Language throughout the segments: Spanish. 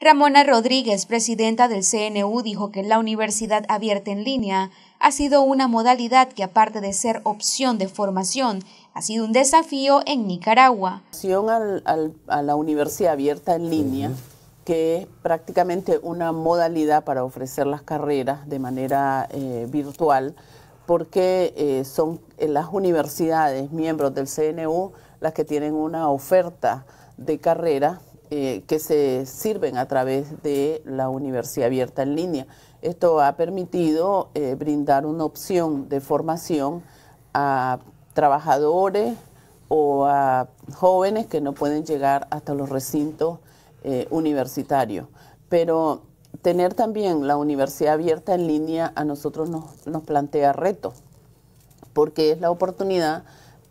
Ramona Rodríguez, presidenta del CNU, dijo que la universidad abierta en línea ha sido una modalidad que aparte de ser opción de formación, ha sido un desafío en Nicaragua. Al, al, a la universidad abierta en línea, que es prácticamente una modalidad para ofrecer las carreras de manera eh, virtual, porque eh, son eh, las universidades, miembros del CNU, las que tienen una oferta de carreras eh, que se sirven a través de la Universidad Abierta en Línea. Esto ha permitido eh, brindar una opción de formación a trabajadores o a jóvenes que no pueden llegar hasta los recintos eh, universitarios. Pero tener también la universidad abierta en línea a nosotros nos, nos plantea retos, porque es la oportunidad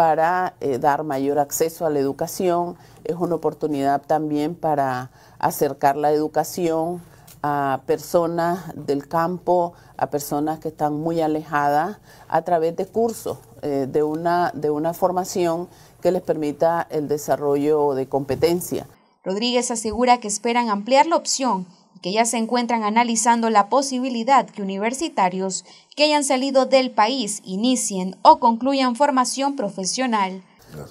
para eh, dar mayor acceso a la educación, es una oportunidad también para acercar la educación a personas del campo, a personas que están muy alejadas, a través de cursos, eh, de, una, de una formación que les permita el desarrollo de competencia. Rodríguez asegura que esperan ampliar la opción que ya se encuentran analizando la posibilidad que universitarios que hayan salido del país inicien o concluyan formación profesional.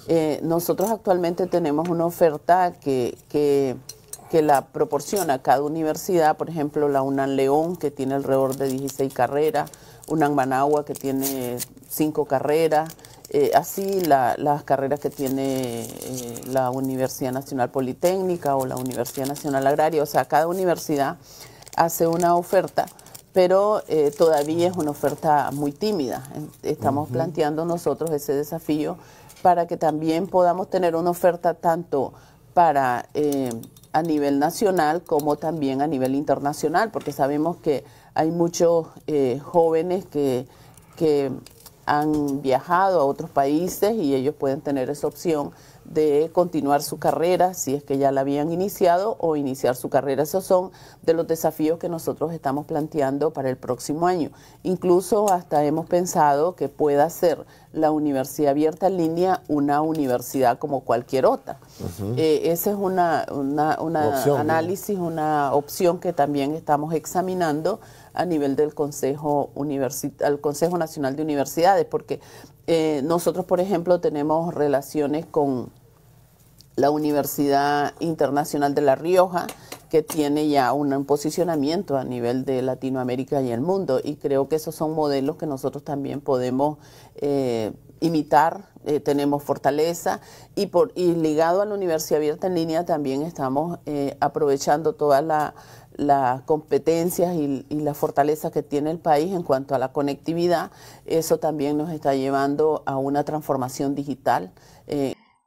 Eh, nosotros actualmente tenemos una oferta que, que, que, la proporciona cada universidad, por ejemplo, la UNAN León, que tiene alrededor de 16 carreras, UNAN Managua, que tiene 5 carreras, eh, así las carreras que tiene eh, la Universidad Nacional Politécnica o la Universidad Nacional Agraria, o sea, cada universidad hace una oferta, pero eh, todavía es una oferta muy tímida. Estamos planteando nosotros ese desafío para que también podamos tener una oferta tanto para a nivel nacional como también a nivel internacional, porque sabemos que hay muchos jóvenes que han viajado a otros países y ellos pueden tener esa opción de continuar su carrera, si es que ya la habían iniciado, o iniciar su carrera. Esos son de los desafíos que nosotros estamos planteando para el próximo año. Incluso hasta hemos pensado que pueda ser la universidad abierta en línea una universidad como cualquier otra. Eh, ese es un una, una, análisis, una opción que también estamos examinando a nivel del Consejo, Universit al Consejo Nacional de Universidades, porque eh, nosotros, por ejemplo, tenemos relaciones con la Universidad Internacional de La Rioja, que tiene ya un posicionamiento a nivel de Latinoamérica y el mundo. Y creo que esos son modelos que nosotros también podemos eh, imitar, eh, tenemos fortaleza y, por, y ligado a la Universidad Abierta en Línea también estamos eh, aprovechando todas las competencias y, las fortalezas que tiene el país en cuanto a la conectividad. Eso también nos está llevando a una transformación digital.